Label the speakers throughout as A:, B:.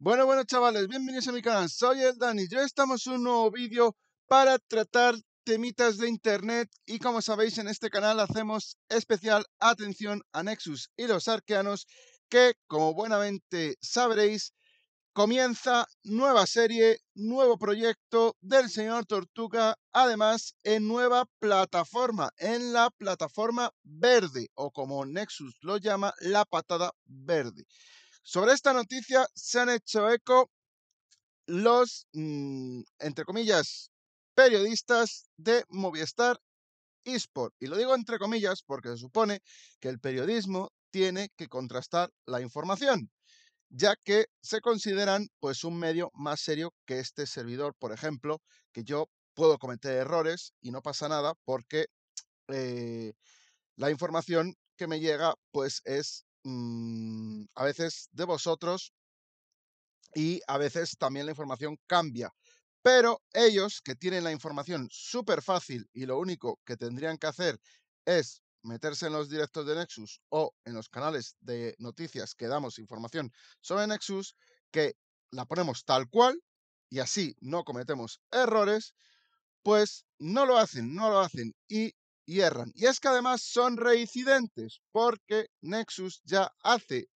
A: Bueno, bueno chavales, bienvenidos a mi canal, soy el Dani, hoy estamos en un nuevo vídeo para tratar temitas de internet y como sabéis en este canal hacemos especial atención a Nexus y los arqueanos que como buenamente sabréis comienza nueva serie, nuevo proyecto del señor Tortuga, además en nueva plataforma, en la plataforma verde o como Nexus lo llama, la patada verde. Sobre esta noticia se han hecho eco los, mm, entre comillas, periodistas de Movistar eSport. Y lo digo entre comillas porque se supone que el periodismo tiene que contrastar la información, ya que se consideran pues un medio más serio que este servidor, por ejemplo, que yo puedo cometer errores y no pasa nada porque eh, la información que me llega pues es Mm, a veces de vosotros y a veces también la información cambia. Pero ellos que tienen la información súper fácil y lo único que tendrían que hacer es meterse en los directos de Nexus o en los canales de noticias que damos información sobre Nexus, que la ponemos tal cual y así no cometemos errores, pues no lo hacen, no lo hacen y y Y es que además son reincidentes porque Nexus ya hace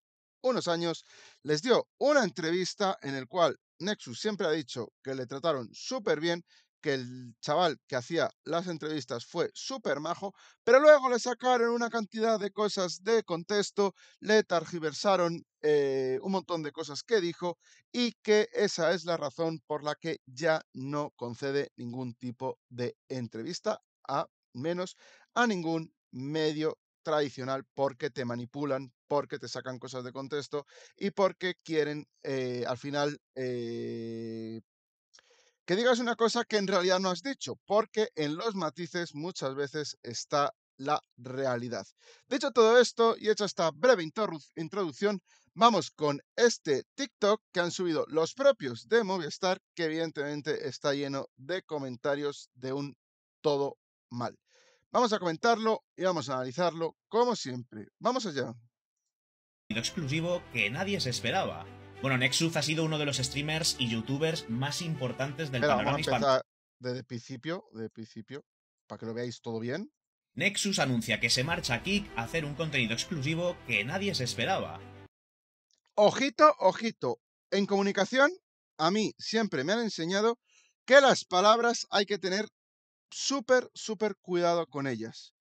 A: unos años les dio una entrevista en el cual Nexus siempre ha dicho que le trataron súper bien, que el chaval que hacía las entrevistas fue súper majo, pero luego le sacaron una cantidad de cosas de contexto, le targiversaron eh, un montón de cosas que dijo y que esa es la razón por la que ya no concede ningún tipo de entrevista a menos a ningún medio tradicional porque te manipulan, porque te sacan cosas de contexto y porque quieren eh, al final eh, que digas una cosa que en realidad no has dicho, porque en los matices muchas veces está la realidad. Dicho todo esto y hecha esta breve introducción, vamos con este TikTok que han subido los propios de Movistar, que evidentemente está lleno de comentarios de un todo mal. Vamos a comentarlo y vamos a analizarlo como siempre. Vamos allá.
B: Exclusivo que nadie se esperaba. Bueno, Nexus ha sido uno de los streamers y youtubers más importantes del Pero panorama vamos Desde principio, desde principio, para que lo veáis todo bien. Nexus anuncia que se marcha a Kik a hacer un contenido exclusivo que nadie se esperaba.
A: Ojito, ojito. En comunicación, a mí siempre me han enseñado que las palabras hay que tener súper, súper cuidado con ellas.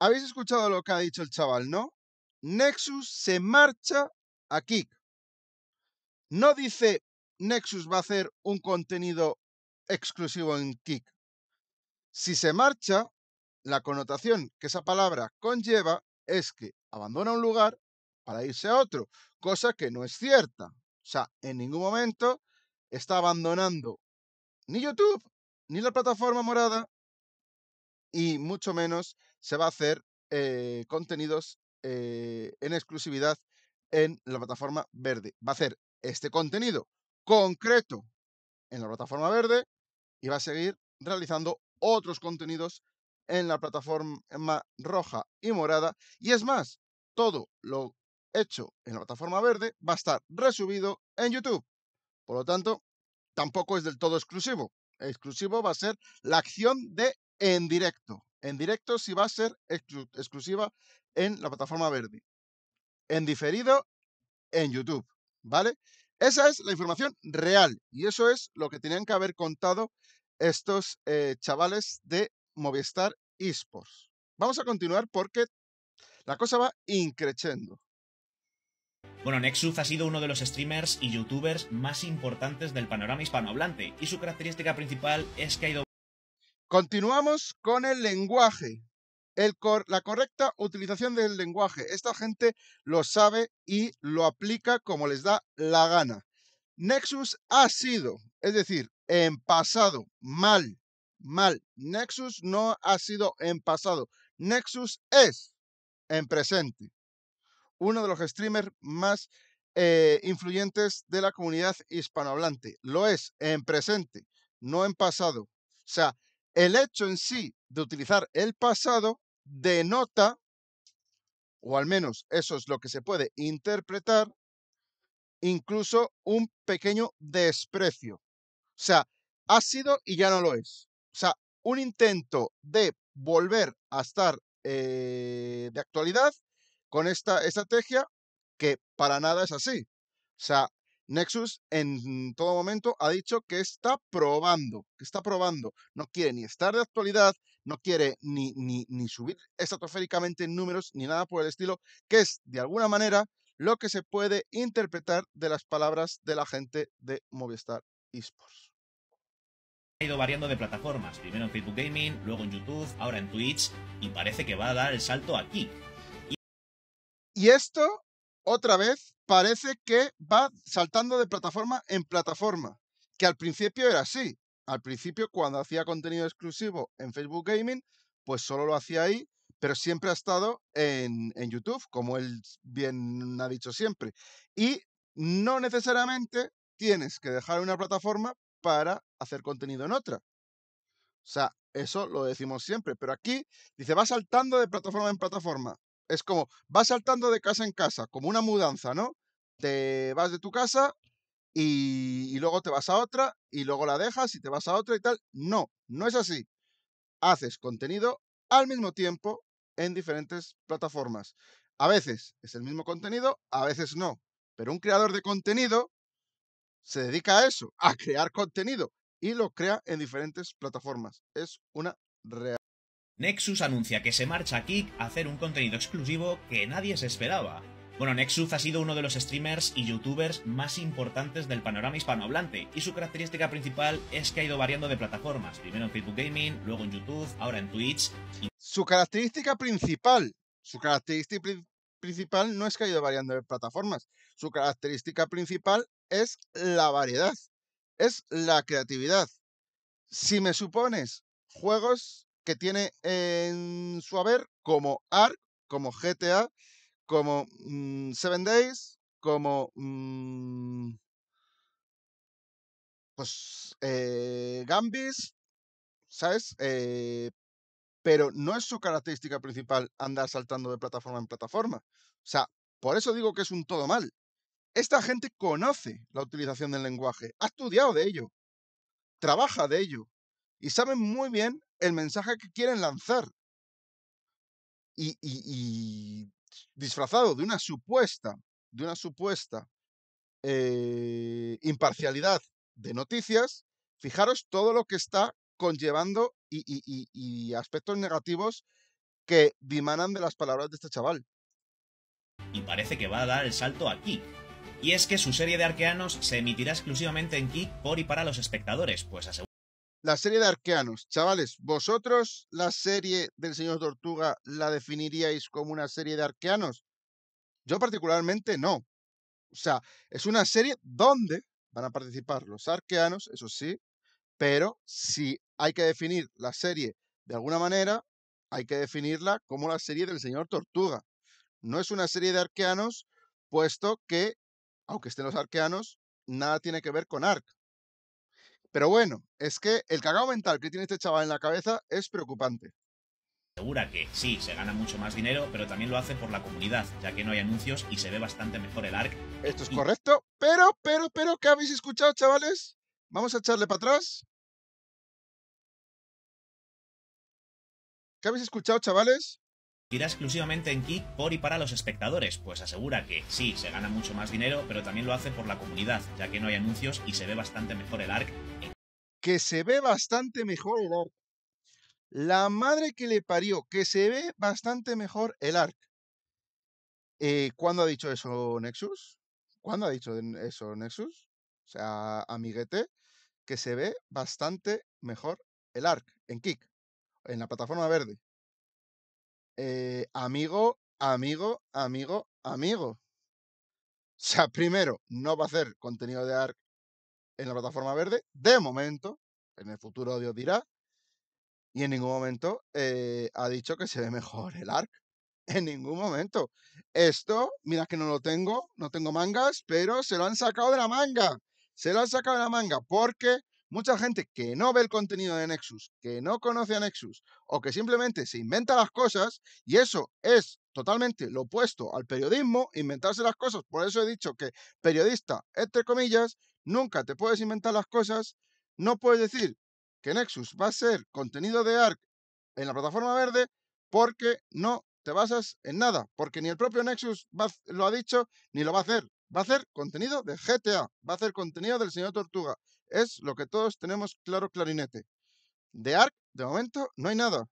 A: Habéis escuchado lo que ha dicho el chaval, ¿no? Nexus se marcha a Kik. No dice Nexus va a hacer un contenido exclusivo en Kik. Si se marcha, la connotación que esa palabra conlleva es que abandona un lugar para irse a otro, cosa que no es cierta. O sea, en ningún momento está abandonando ni YouTube ni la plataforma morada y mucho menos se va a hacer eh, contenidos eh, en exclusividad en la plataforma verde. Va a hacer este contenido concreto en la plataforma verde y va a seguir realizando otros contenidos en la plataforma roja y morada. Y es más, todo lo hecho en la plataforma verde va a estar resubido en YouTube. Por lo tanto, tampoco es del todo exclusivo exclusivo va a ser la acción de en directo. En directo sí va a ser exclusiva en la plataforma verde. En diferido, en YouTube. ¿Vale? Esa es la información real y eso es lo que tenían que haber contado estos eh, chavales de Movistar eSports. Vamos a continuar porque la cosa va increchendo.
B: Bueno, Nexus ha sido uno de los streamers y youtubers más importantes del panorama hispanohablante y su característica principal
A: es que ha ido... Continuamos con el lenguaje. la correcta utilización del lenguaje. Esta gente lo sabe y lo aplica como les da la gana. Nexus ha sido, es decir, en pasado, mal, mal. Nexus no ha sido en pasado. Nexus es en presente uno de los streamers más eh, influyentes de la comunidad hispanohablante. Lo es en presente, no en pasado. O sea, el hecho en sí de utilizar el pasado denota, o al menos eso es lo que se puede interpretar, incluso un pequeño desprecio. O sea, ha sido y ya no lo es. O sea, un intento de volver a estar eh, de actualidad con esta estrategia que para nada es así. O sea, Nexus en todo momento ha dicho que está probando, que está probando. No quiere ni estar de actualidad, no quiere ni, ni, ni subir estratosféricamente en números, ni nada por el estilo, que es de alguna manera lo que se puede interpretar de las palabras de la gente de Movistar Esports
B: ha ido variando de plataformas, primero en Facebook Gaming, luego en YouTube, ahora en Twitch, y parece que va a dar el salto
A: aquí y esto, otra vez, parece que va saltando de plataforma en plataforma, que al principio era así. Al principio, cuando hacía contenido exclusivo en Facebook Gaming, pues solo lo hacía ahí, pero siempre ha estado en, YouTube, como él bien ha dicho siempre. Y no necesariamente tienes que dejar una plataforma para hacer contenido en otra. O sea, eso lo decimos siempre, pero aquí dice, va saltando de plataforma en plataforma. Es como, vas saltando de casa en casa, como una mudanza, ¿no? Te vas de tu casa y, luego te vas a otra y luego la dejas y te vas a otra y tal. No, no es así. Haces contenido al mismo tiempo en diferentes plataformas. A veces es el mismo contenido, a veces no. Pero un creador de contenido se dedica a eso, a crear contenido y lo crea en diferentes plataformas. Es una realidad.
B: Nexus anuncia que se marcha a Kik a hacer un contenido exclusivo que nadie se esperaba. Bueno, Nexus ha sido uno de los streamers y youtubers más importantes del panorama hispanohablante, y su característica principal es que ha ido variando de plataformas, primero en Facebook Gaming, luego en YouTube, ahora en Twitch.
A: Su característica principal, su característica principal no es que ha ido variando de plataformas, su característica principal es la variedad, es la creatividad. Si me supones juegos que tiene en su haber como ARC, como GTA, como mm, Seven Days, como... Mm, pues... Eh, Gambis, ¿sabes? Eh, pero no es su característica principal andar saltando de plataforma en plataforma. O sea, por eso digo que es un todo mal. Esta gente conoce la utilización del lenguaje, ha estudiado de ello, trabaja de ello, y saben muy bien el mensaje que quieren lanzar. Y, y, disfrazado de una supuesta, de una supuesta eh, imparcialidad de noticias, fijaros todo lo que está conllevando y, aspectos negativos que dimanan de las palabras de este chaval.
B: Y parece que va a dar el salto aquí. Y es que su serie de arqueanos se emitirá exclusivamente en Kik por y para los espectadores, pues asegura.
A: La serie de Arqueanos, chavales, ¿vosotros la serie del Señor Tortuga la definiríais como una serie de Arqueanos? Yo particularmente no. O sea, es una serie donde van a participar los Arqueanos, eso sí, pero si hay que definir la serie de alguna manera, hay que definirla como la serie del Señor Tortuga. No es una serie de Arqueanos, puesto que, aunque estén los Arqueanos, nada tiene que ver con Ark. Pero bueno, es que el cagao mental que tiene este chaval en la cabeza es preocupante.
B: Segura que sí, se gana mucho más dinero, pero también lo hace por la comunidad, ya que no hay anuncios y se ve bastante mejor el arc. Esto es
A: correcto, pero, pero, pero, ¿qué habéis escuchado, chavales? Vamos a echarle para atrás. ¿Qué habéis escuchado, chavales?
B: irá exclusivamente en Kick por y para los espectadores, pues asegura que sí, se gana mucho más dinero, pero también lo hace por la comunidad, ya que no hay anuncios y se ve bastante mejor el ARC.
A: Que se ve bastante mejor el ARC. La madre que le parió, que se ve bastante mejor el ARC. Eh, ¿Cuándo ha dicho eso Nexus? ¿Cuándo ha dicho eso Nexus? O sea, amiguete, que se ve bastante mejor el ARC en Kick, en la plataforma verde. Eh, amigo, amigo, amigo, amigo. O sea, primero, no va a hacer contenido de ARC en la plataforma verde, de momento, en el futuro Dios dirá, y en ningún momento eh, ha dicho que se ve mejor el ARC. En ningún momento. Esto, mira que no lo tengo, no tengo mangas, pero se lo han sacado de la manga. Se lo han sacado de la manga porque mucha gente que no ve el contenido de Nexus, que no conoce a Nexus o que simplemente se inventa las cosas y eso es totalmente lo opuesto al periodismo, inventarse las cosas. Por eso he dicho que periodista, entre comillas, nunca te puedes inventar las cosas, no puedes decir que Nexus va a ser contenido de ARC en la plataforma verde porque no te basas en nada, porque ni el propio Nexus lo ha dicho ni lo va a hacer. Va a ser contenido de GTA, va a ser contenido del señor Tortuga, es lo que todos tenemos claro clarinete. De ARC, de momento, no hay nada.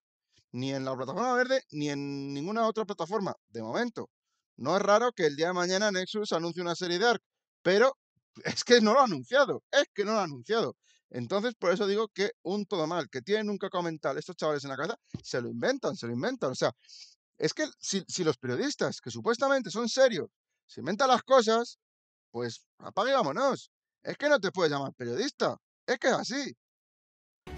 A: Ni en la plataforma verde, ni en ninguna otra plataforma. De momento. No es raro que el día de mañana Nexus anuncie una serie de ARC, pero es que no lo ha anunciado. Es que no lo ha anunciado. Entonces, por eso digo que un todo mal, que tienen un cacao mental estos chavales en la cabeza, se lo inventan, se lo inventan. O sea, es que si, si los periodistas, que supuestamente son serios, se inventan las cosas, pues apague vámonos. Es que no te puedes llamar periodista. Es que es así.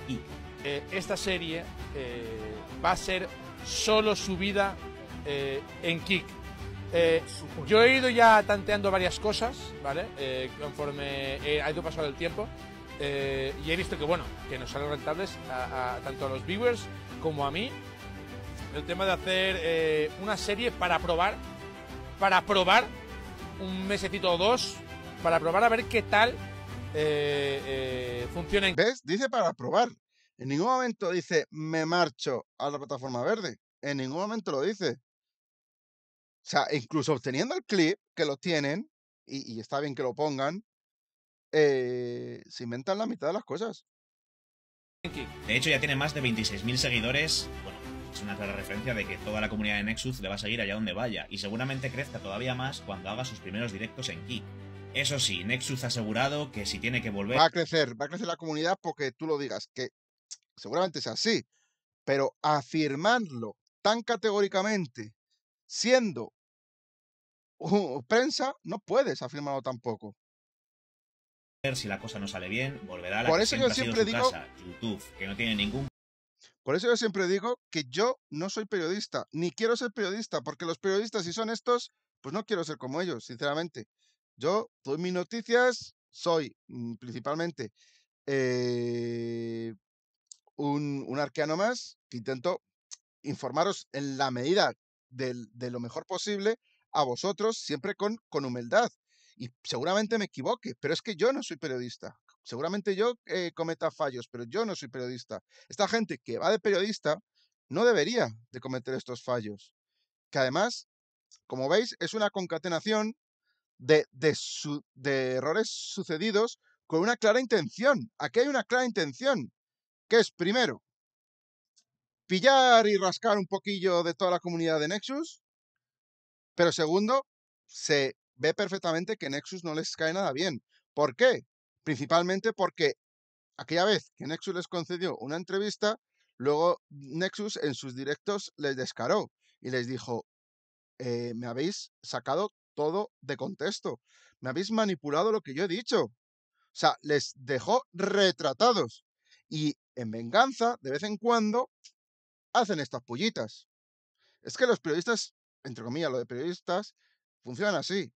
A: Y
B: eh, esta serie eh, va a ser solo subida eh, en Kick. yo he ido ya tanteando varias cosas, ¿vale? conforme ha ido pasando el tiempo. y he visto que, bueno, que nos salen rentables tanto a los viewers como a mí el tema de hacer una serie para probar, para probar un mesecito o dos para probar a ver qué tal eh, eh,
A: funciona. ¿Ves? Dice para probar. En ningún momento dice me marcho a la plataforma verde. En ningún momento lo dice. O sea, incluso obteniendo el clip, que lo tienen, y, está bien que lo pongan, eh, se inventan la mitad de las cosas.
B: De hecho, ya tiene más de 26.000 seguidores. Bueno, es una clara referencia de que toda la comunidad de Nexus le va a seguir allá donde vaya, y seguramente crezca todavía más cuando haga sus primeros directos en Kik. Eso sí, Nexus ha asegurado que si tiene que volver. Va a
A: crecer, va a crecer la comunidad porque tú lo digas, que seguramente es así, pero afirmarlo tan categóricamente, siendo prensa, no puedes afirmarlo tampoco.
B: Ver Si la cosa no sale bien, volverá a la Por eso casa, YouTube, que no
A: tiene ningún. Por eso yo siempre digo que yo no soy periodista, ni quiero ser periodista, porque los periodistas, si son estos, pues no quiero ser como ellos, sinceramente. Yo, soy mis noticias, soy mm, principalmente eh, un, arqueano más que intento informaros en la medida de lo mejor posible a vosotros, siempre con, con humildad. Y seguramente me equivoque, pero es que yo no soy periodista. Seguramente yo eh, cometa fallos, pero yo no soy periodista. Esta gente que va de periodista no debería de cometer estos fallos. Que además, como veis, es una concatenación de, su, de errores sucedidos con una clara intención. Aquí hay una clara intención, que es, primero, pillar y rascar un poquillo de toda la comunidad de Nexus, pero segundo, se ve perfectamente que Nexus no les cae nada bien. ¿Por qué? Principalmente porque aquella vez que Nexus les concedió una entrevista, luego Nexus en sus directos les descaró y les dijo, eh, me habéis sacado todo de contexto. Me habéis manipulado lo que yo he dicho. O sea, les dejó retratados. Y en venganza, de vez en cuando, hacen estas pullitas. Es que los periodistas, entre comillas, lo de periodistas, funcionan así.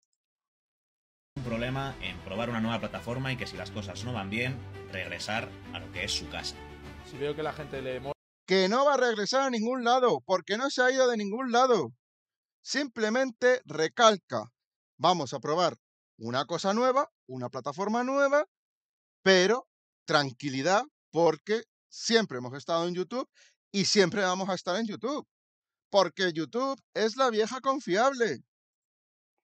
B: Un problema en probar una nueva plataforma y que si las cosas no van bien, regresar a lo que es su casa. Si veo que la gente le...
A: Que no va a regresar a ningún lado, porque no se ha ido de ningún lado simplemente recalca, vamos a probar una cosa nueva, una plataforma nueva, pero tranquilidad porque siempre hemos estado en YouTube y siempre vamos a estar en YouTube, porque YouTube es la vieja confiable.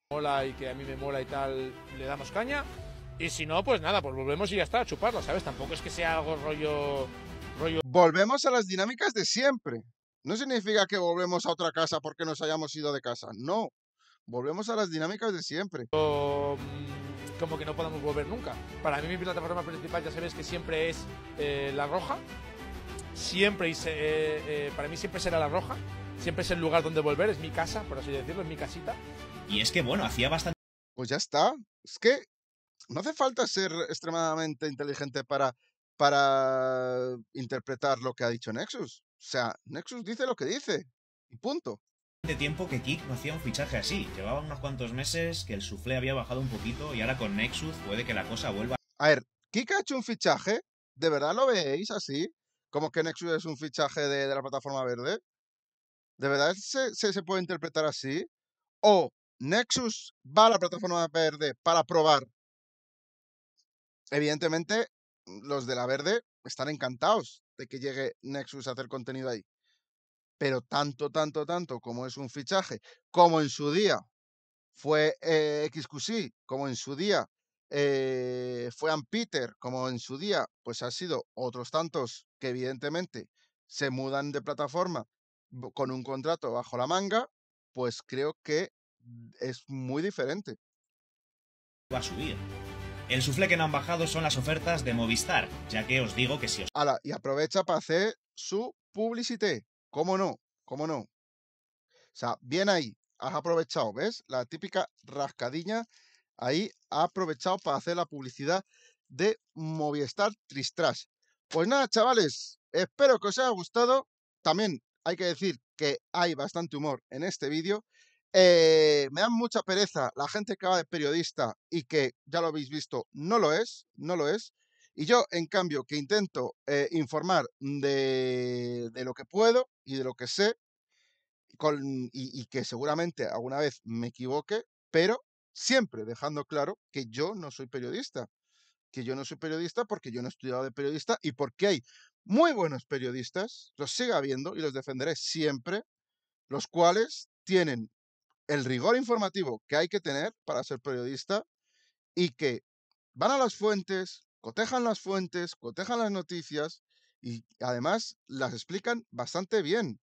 B: Mola y que a mí me mola y tal, le damos caña.
A: Y si no, pues nada, pues volvemos y ya está, a chuparla, ¿sabes? Tampoco es que sea algo rollo... rollo... Volvemos a las dinámicas de siempre. No significa que volvemos a otra casa porque nos hayamos ido de casa, no. Volvemos a las dinámicas de siempre. Mm, como que no podamos volver nunca.
B: Para mí mi plataforma principal ya sabes que siempre es eh, la roja. Siempre, y eh, eh, para mí siempre será la roja. Siempre es el lugar donde volver, es mi casa,
A: por así decirlo, es mi casita.
B: Y es que bueno, hacía bastante...
A: Pues ya está. Es que no hace falta ser extremadamente inteligente para, para interpretar lo que ha dicho Nexus. O sea, Nexus dice lo que dice. Y punto. De tiempo
B: que Kik no hacía un fichaje así. Llevaba unos cuantos meses que el suflé había bajado un poquito y ahora con Nexus puede que la cosa vuelva.
A: A ver, Kik ha hecho un fichaje. ¿De verdad lo veis así? Como que Nexus es un fichaje de, la plataforma verde. ¿De verdad se puede interpretar así? ¿O Nexus va a la plataforma verde para probar? Evidentemente, los de la verde están encantados que llegue Nexus a hacer contenido ahí. Pero tanto, tanto, tanto como es un fichaje, como en su día fue eh, XQC, como en su día eh, fue Ampeter, como en su día, pues ha sido otros tantos que evidentemente se mudan de plataforma con un contrato bajo la manga, pues creo que es muy diferente. Va a subir.
B: El sufle que no han bajado son las ofertas de Movistar, ya que os digo que si os...
A: Ala, y aprovecha para hacer su publicité. ¿Cómo no? ¿Cómo no? O sea, bien ahí, has aprovechado, ¿ves? La típica rascadilla, ahí ha aprovechado para hacer la publicidad de Movistar Tristrash. Pues nada, chavales, espero que os haya gustado. También hay que decir que hay bastante humor en este vídeo eh, me da mucha pereza la gente que va de periodista y que, ya lo habéis visto, no lo es, no lo es. Y yo, en cambio, que intento eh, informar de, de, lo que puedo y de lo que sé, con, y, y que seguramente alguna vez me equivoque, pero siempre dejando claro que yo no soy periodista. Que yo no soy periodista porque yo no he estudiado de periodista y porque hay muy buenos periodistas, los siga habiendo y los defenderé siempre, los cuales tienen el rigor informativo que hay que tener para ser periodista y que van a las fuentes, cotejan las fuentes, cotejan las noticias y además las explican bastante bien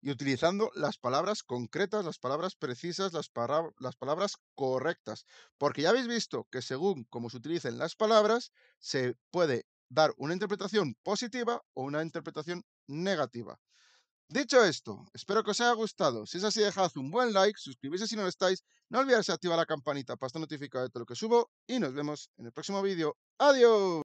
A: y utilizando las palabras concretas, las palabras precisas, las, las palabras correctas. Porque ya habéis visto que según cómo se utilicen las palabras, se puede dar una interpretación positiva o una interpretación negativa. Dicho esto, espero que os haya gustado. Si es así, dejad un buen like, suscribirse si no lo estáis, no olvidéis activar la campanita para estar notificado de todo lo que subo y nos vemos en el próximo vídeo. ¡Adiós!